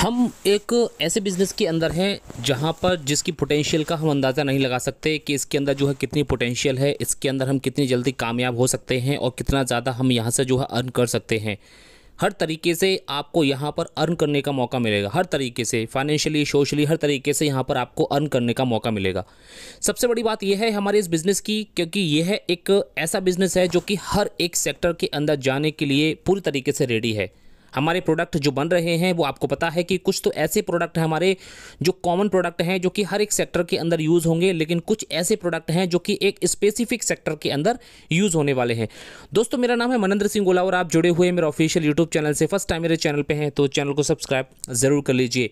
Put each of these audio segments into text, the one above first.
हम एक ऐसे बिज़नेस के अंदर हैं जहाँ पर जिसकी पोटेंशियल का हम अंदाज़ा नहीं लगा सकते कि इसके अंदर जो है कितनी पोटेंशियल है इसके अंदर हम कितनी जल्दी कामयाब हो सकते हैं और कितना ज़्यादा हम यहाँ से जो है अर्न कर सकते हैं हर तरीके से आपको यहाँ पर अर्न करने का मौका मिलेगा हर तरीके से फाइनेंशियली सोशली हर तरीके से यहाँ पर आपको अर्न करने का मौका मिलेगा सबसे बड़ी बात यह है हमारे इस बिज़नेस की क्योंकि यह है एक ऐसा बिज़नेस है जो कि हर एक सेक्टर के अंदर जाने के लिए पूरी तरीके से रेडी है हमारे प्रोडक्ट जो बन रहे हैं वो आपको पता है कि कुछ तो ऐसे प्रोडक्ट हैं हमारे जो कॉमन प्रोडक्ट हैं जो कि हर एक सेक्टर के अंदर यूज़ होंगे लेकिन कुछ ऐसे प्रोडक्ट हैं जो कि एक स्पेसिफिक सेक्टर के अंदर यूज़ होने वाले हैं दोस्तों मेरा नाम है मनिंद्र सिंह गोला और आप जुड़े हुए मेरे ऑफिशियल यूट्यूब चैनल से फर्स्ट टाइम मेरे चैनल पर हैं तो चैनल को सब्सक्राइब ज़रूर कर लीजिए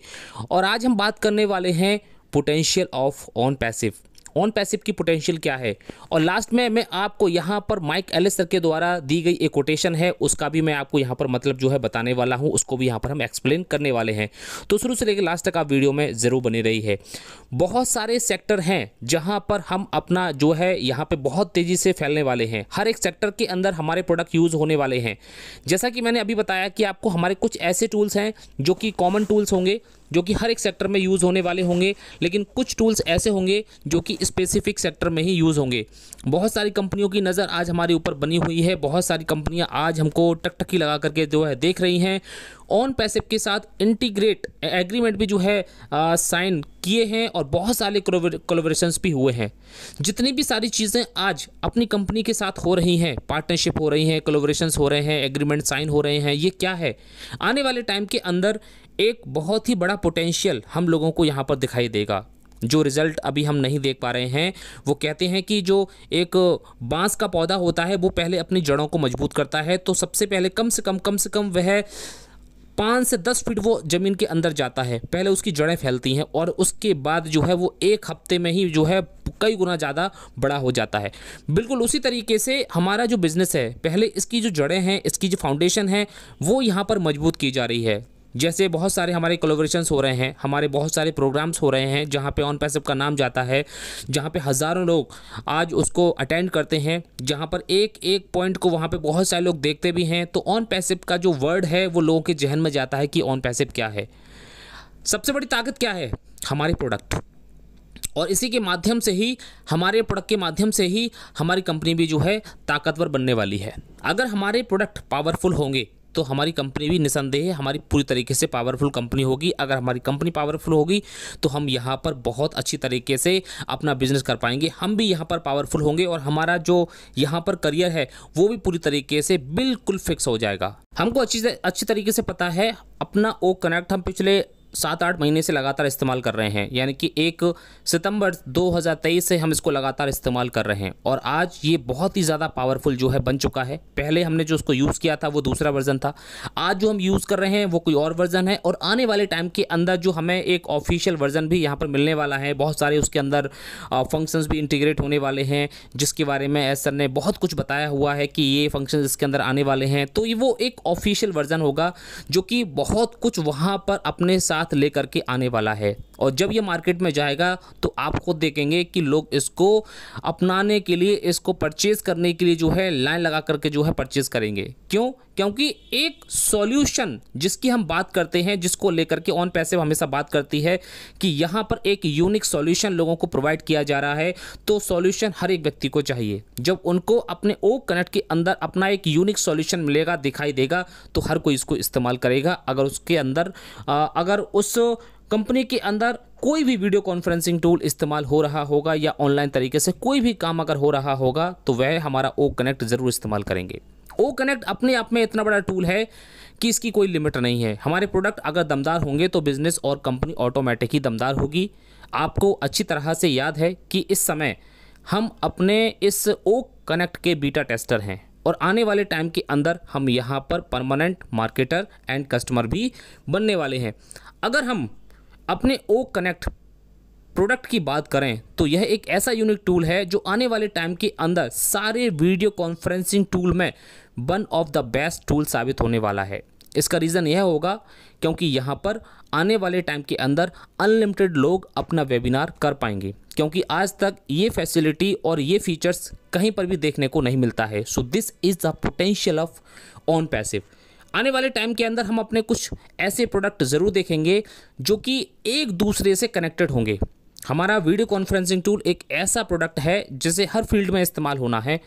और आज हम बात करने वाले हैं potential of Onpassive Onpassive की पोटेंशियल क्या है और लास्ट में मैं आपको यहाँ पर माइक एलिस सर के द्वारा दी गई एक कोटेशन है उसका भी मैं आपको यहाँ पर मतलब जो है बताने वाला हूँ उसको भी यहाँ पर हम एक्सप्लेन करने वाले हैं तो शुरू से लेकर लास्ट तक आप वीडियो में ज़रूर बनी रही है बहुत सारे सेक्टर हैं जहाँ पर हम अपना जो है यहाँ पर बहुत तेज़ी से फैलने वाले हैं हर एक सेक्टर के अंदर हमारे प्रोडक्ट यूज़ होने वाले हैं जैसा कि मैंने अभी बताया कि आपको हमारे कुछ ऐसे टूल्स हैं जो कि कॉमन टूल्स होंगे जो कि हर एक सेक्टर में यूज़ होने वाले होंगे लेकिन कुछ टूल्स ऐसे होंगे जो कि स्पेसिफिक सेक्टर में ही यूज़ होंगे बहुत सारी कंपनियों की नज़र आज हमारे ऊपर बनी हुई है बहुत सारी कंपनियां आज हमको टकटकी लगा करके जो है देख रही हैं ऑन पैसिप के साथ इंटीग्रेट एग्रीमेंट भी जो है साइन किए हैं और बहुत सारे कोलोबरेशन भी हुए हैं जितनी भी सारी चीज़ें आज अपनी कंपनी के साथ हो रही हैं पार्टनरशिप हो रही हैं कोलोबरेशन हो रहे हैं एग्रीमेंट साइन हो रहे हैं ये क्या है आने वाले टाइम के अंदर एक बहुत ही बड़ा पोटेंशियल हम लोगों को यहाँ पर दिखाई देगा जो रिज़ल्ट अभी हम नहीं देख पा रहे हैं वो कहते हैं कि जो एक बांस का पौधा होता है वो पहले अपनी जड़ों को मजबूत करता है तो सबसे पहले कम से कम कम से कम वह पाँच से दस फीट वो ज़मीन के अंदर जाता है पहले उसकी जड़ें फैलती हैं और उसके बाद जो है वो एक हफ्ते में ही जो है कई गुना ज़्यादा बड़ा हो जाता है बिल्कुल उसी तरीके से हमारा जो बिज़नेस है पहले इसकी जो जड़ें हैं इसकी जो फाउंडेशन है वो यहाँ पर मजबूत की जा रही है जैसे बहुत सारे हमारे कोलोब्रेशन हो रहे हैं हमारे बहुत सारे प्रोग्राम्स हो रहे हैं जहाँ पे ऑन पैसअप का नाम जाता है जहाँ पे हज़ारों लोग आज उसको अटेंड करते हैं जहाँ पर एक एक पॉइंट को वहाँ पे बहुत सारे लोग देखते भी हैं तो ऑन पैसिव का जो वर्ड है वो लोगों के जहन में जाता है कि ऑन पैसिव क्या है सबसे बड़ी ताकत क्या है हमारे प्रोडक्ट और इसी के माध्यम से ही हमारे प्रोडक्ट के माध्यम से ही हमारी कंपनी भी जो है ताकतवर बनने वाली है अगर हमारे प्रोडक्ट पावरफुल होंगे तो हमारी कंपनी भी निसंदेह हमारी पूरी तरीके से पावरफुल कंपनी होगी अगर हमारी कंपनी पावरफुल होगी तो हम यहाँ पर बहुत अच्छी तरीके से अपना बिजनेस कर पाएंगे हम भी यहाँ पर पावरफुल होंगे और हमारा जो यहाँ पर करियर है वो भी पूरी तरीके से बिल्कुल फिक्स हो जाएगा हमको अच्छी अच्छी तरीके से पता है अपना ओ कनेक्ट हम पिछले सात आठ महीने से लगातार इस्तेमाल कर रहे हैं यानी कि एक सितंबर 2023 से हम इसको लगातार इस्तेमाल कर रहे हैं और आज ये बहुत ही ज़्यादा पावरफुल जो है बन चुका है पहले हमने जो उसको यूज़ किया था वो दूसरा वर्जन था आज जो हम यूज़ कर रहे हैं वो कोई और वर्जन है और आने वाले टाइम के अंदर जो हमें एक ऑफिशियल वर्जन भी यहाँ पर मिलने वाला है बहुत सारे उसके अंदर फंक्शन भी इंटीग्रेट होने वाले हैं जिसके बारे में एस ने बहुत कुछ बताया हुआ है कि ये फंक्शन इसके अंदर आने वाले हैं तो वो एक ऑफिशियल वर्जन होगा जो कि बहुत कुछ वहाँ पर अपने साथ साथ लेकर के आने वाला है और जब ये मार्केट में जाएगा तो आप खुद देखेंगे कि लोग इसको अपनाने के लिए इसको परचेज़ करने के लिए जो है लाइन लगा करके जो है परचेज़ करेंगे क्यों क्योंकि एक सॉल्यूशन जिसकी हम बात करते हैं जिसको लेकर के ऑन पैसे हमेशा बात करती है कि यहाँ पर एक यूनिक सॉल्यूशन लोगों को प्रोवाइड किया जा रहा है तो सॉल्यूशन हर एक व्यक्ति को चाहिए जब उनको अपने ओ कनेक्ट के अंदर अपना एक यूनिक सॉल्यूशन मिलेगा दिखाई देगा तो हर कोई इसको इस्तेमाल करेगा अगर उसके अंदर अगर उस कंपनी के अंदर कोई भी वीडियो कॉन्फ्रेंसिंग टूल इस्तेमाल हो रहा होगा या ऑनलाइन तरीके से कोई भी काम अगर हो रहा होगा तो वह हमारा ओ कनेक्ट ज़रूर इस्तेमाल करेंगे ओ कनेक्ट अपने आप में इतना बड़ा टूल है कि इसकी कोई लिमिट नहीं है हमारे प्रोडक्ट अगर दमदार होंगे तो बिज़नेस और कंपनी ऑटोमेटिक ही दमदार होगी आपको अच्छी तरह से याद है कि इस समय हम अपने इस ओ कनेक्ट के बीटा टेस्टर हैं और आने वाले टाइम के अंदर हम यहाँ पर परमानेंट मार्केटर एंड कस्टमर भी बनने वाले हैं अगर हम अपने ओ कनेक्ट प्रोडक्ट की बात करें तो यह एक ऐसा यूनिक टूल है जो आने वाले टाइम के अंदर सारे वीडियो कॉन्फ्रेंसिंग टूल में one of the best tool साबित होने वाला है इसका रीज़न यह होगा क्योंकि यहाँ पर आने वाले टाइम के अंदर अनलिमिटेड लोग अपना वेबिनार कर पाएंगे क्योंकि आज तक ये फैसिलिटी और ये फीचर्स कहीं पर भी देखने को नहीं मिलता है so this is the potential of Onpassive आने वाले टाइम के अंदर हम अपने कुछ ऐसे प्रोडक्ट ज़रूर देखेंगे जो कि एक दूसरे से कनेक्टेड होंगे हमारा वीडियो कॉन्फ्रेंसिंग टूल एक ऐसा प्रोडक्ट है जिसे हर फील्ड में इस्तेमाल होना है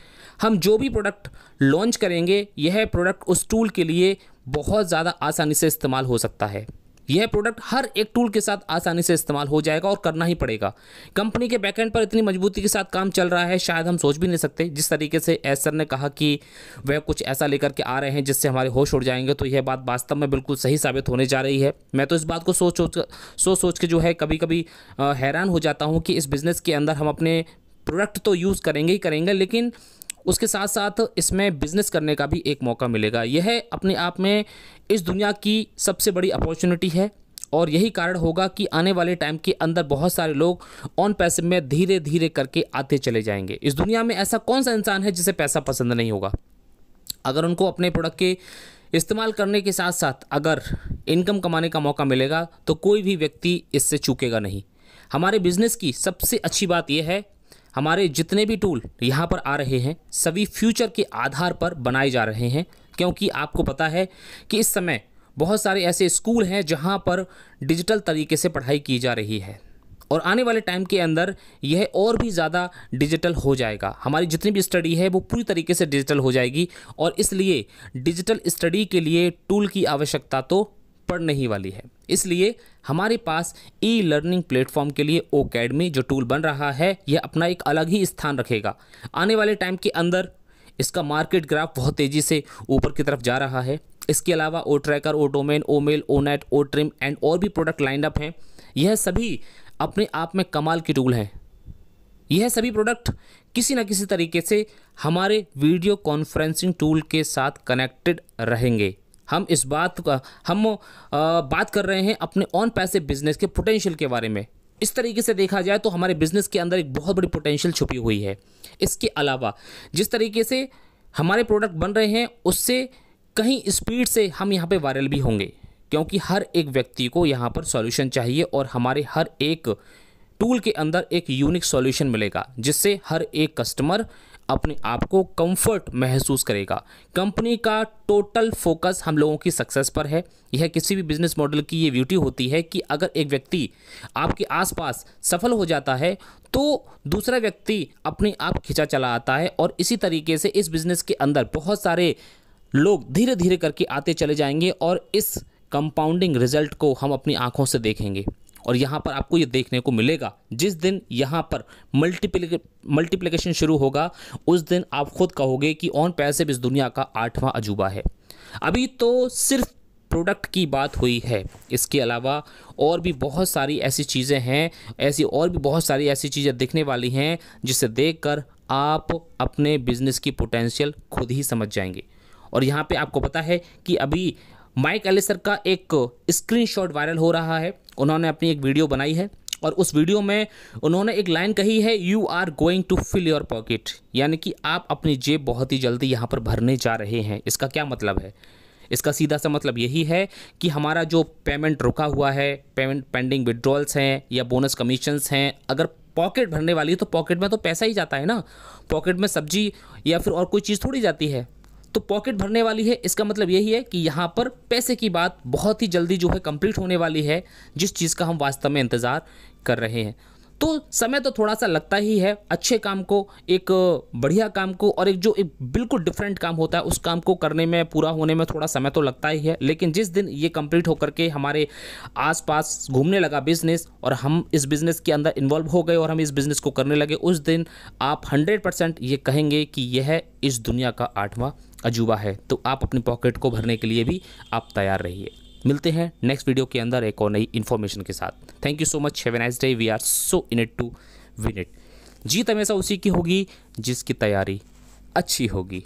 हम जो भी प्रोडक्ट लॉन्च करेंगे यह प्रोडक्ट उस टूल के लिए बहुत ज़्यादा आसानी से इस्तेमाल हो सकता है यह प्रोडक्ट हर एक टूल के साथ आसानी से इस्तेमाल हो जाएगा और करना ही पड़ेगा कंपनी के बैकएंड पर इतनी मजबूती के साथ काम चल रहा है शायद हम सोच भी नहीं सकते जिस तरीके से एसर ने कहा कि वह कुछ ऐसा लेकर के आ रहे हैं जिससे हमारे होश उड़ जाएंगे तो यह बात वास्तव में बिल्कुल सही साबित होने जा रही है मैं तो इस बात को सोच सोच सोच सोच के जो है कभी कभी हैरान हो जाता हूँ कि इस बिज़नेस के अंदर हम अपने प्रोडक्ट तो यूज़ करेंगे ही करेंगे लेकिन उसके साथ साथ इसमें बिज़नेस करने का भी एक मौका मिलेगा यह अपने आप में इस दुनिया की सबसे बड़ी अपॉर्चुनिटी है और यही कारण होगा कि आने वाले टाइम के अंदर बहुत सारे लोग ऑन पैसे में धीरे धीरे करके आते चले जाएंगे इस दुनिया में ऐसा कौन सा इंसान है जिसे पैसा पसंद नहीं होगा अगर उनको अपने प्रोडक्ट के इस्तेमाल करने के साथ साथ अगर इनकम कमाने का मौका मिलेगा तो कोई भी व्यक्ति इससे चूकेगा नहीं हमारे बिज़नेस की सबसे अच्छी बात यह है हमारे जितने भी टूल यहाँ पर आ रहे हैं सभी फ्यूचर के आधार पर बनाए जा रहे हैं क्योंकि आपको पता है कि इस समय बहुत सारे ऐसे स्कूल हैं जहाँ पर डिजिटल तरीके से पढ़ाई की जा रही है और आने वाले टाइम के अंदर यह और भी ज़्यादा डिजिटल हो जाएगा हमारी जितनी भी स्टडी है वो पूरी तरीके से डिजिटल हो जाएगी और इसलिए डिजिटल स्टडी के लिए टूल की आवश्यकता तो पड़ने ही वाली है इसलिए हमारे पास ई लर्निंग प्लेटफॉर्म के लिए ओ जो टूल बन रहा है यह अपना एक अलग ही स्थान रखेगा आने वाले टाइम के अंदर इसका मार्केट ग्राफ बहुत तेज़ी से ऊपर की तरफ जा रहा है इसके अलावा O Tracker O Domain O Mail O Net O Trim and और भी प्रोडक्ट लाइन अप हैं यह सभी अपने आप में कमाल के टूल हैं यह सभी प्रोडक्ट किसी न किसी तरीके से हमारे वीडियो कॉन्फ्रेंसिंग टूल के साथ कनेक्टेड रहेंगे हम इस बात का हम बात कर रहे हैं अपने ऑन पैसे बिजनेस के पोटेंशियल के बारे में इस तरीके से देखा जाए तो हमारे बिज़नेस के अंदर एक बहुत बड़ी पोटेंशियल छुपी हुई है इसके अलावा जिस तरीके से हमारे प्रोडक्ट बन रहे हैं उससे कहीं स्पीड से हम यहाँ पे वायरल भी होंगे क्योंकि हर एक व्यक्ति को यहाँ पर सॉल्यूशन चाहिए और हमारे हर एक टूल के अंदर एक यूनिक सॉल्यूशन मिलेगा जिससे हर एक कस्टमर अपने आप को कंफर्ट महसूस करेगा कंपनी का टोटल फोकस हम लोगों की सक्सेस पर है यह किसी भी बिजनेस मॉडल की ये ब्यूटी होती है कि अगर एक व्यक्ति आपके आसपास सफल हो जाता है तो दूसरा व्यक्ति अपने आप खिंचा चला आता है और इसी तरीके से इस बिज़नेस के अंदर बहुत सारे लोग धीरे धीरे करके आते चले जाएंगे और इस कंपाउंडिंग रिजल्ट को हम अपनी आंखों से देखेंगे और यहाँ पर आपको ये देखने को मिलेगा जिस दिन यहाँ पर मल्टीप्लिक मल्टीप्लिकेशन शुरू होगा उस दिन आप खुद कहोगे कि ऑन पैसिव इस दुनिया का आठवां अजूबा है अभी तो सिर्फ प्रोडक्ट की बात हुई है इसके अलावा और भी बहुत सारी ऐसी चीज़ें हैं ऐसी और भी बहुत सारी ऐसी चीज़ें दिखने वाली हैं जिसे देखकर आप अपने बिजनेस की पोटेंशियल खुद ही समझ जाएंगे और यहाँ पे आपको पता है कि अभी माइक एलिसर का एक स्क्रीनशॉट वायरल हो रहा है उन्होंने अपनी एक वीडियो बनाई है और उस वीडियो में उन्होंने एक लाइन कही है you are going to fill your pocket यानी कि आप अपनी जेब बहुत ही जल्दी यहाँ पर भरने जा रहे हैं इसका क्या मतलब है इसका सीधा सा मतलब यही है कि हमारा जो पेमेंट रुका हुआ है पेमेंट पेंडिंग विड्रॉल्स हैं या बोनस कमीशंस हैं अगर पॉकेट भरने वाली है तो पॉकेट में तो पैसा ही जाता है ना पॉकेट में सब्जी या फिर और कोई चीज़ थोड़ी जाती है तो पॉकेट भरने वाली है इसका मतलब यही है कि यहाँ पर पैसे की बात बहुत ही जल्दी जो है कंप्लीट होने वाली है जिस चीज़ का हम वास्तव में इंतज़ार कर रहे हैं तो समय तो थोड़ा सा लगता ही है अच्छे काम को एक बढ़िया काम को और एक जो एक बिल्कुल डिफरेंट काम होता है उस काम को करने में पूरा होने में थोड़ा समय तो लगता ही है लेकिन जिस दिन ये कंप्लीट होकर के हमारे आसपास घूमने लगा बिज़नेस और हम इस बिज़नेस के अंदर इन्वॉल्व हो गए और हम इस बिज़नेस को करने लगे उस दिन आप हंड्रेड परसेंट ये कहेंगे कि यह इस दुनिया का आठवां अजूबा है तो आप अपनी पॉकेट को भरने के लिए भी आप तैयार रहिए मिलते हैं नेक्स्ट वीडियो के अंदर एक और नई इन्फॉर्मेशन के साथ thank you so much have nice day we are so in it to win it जीत हमेशा उसी की होगी जिसकी तैयारी अच्छी होगी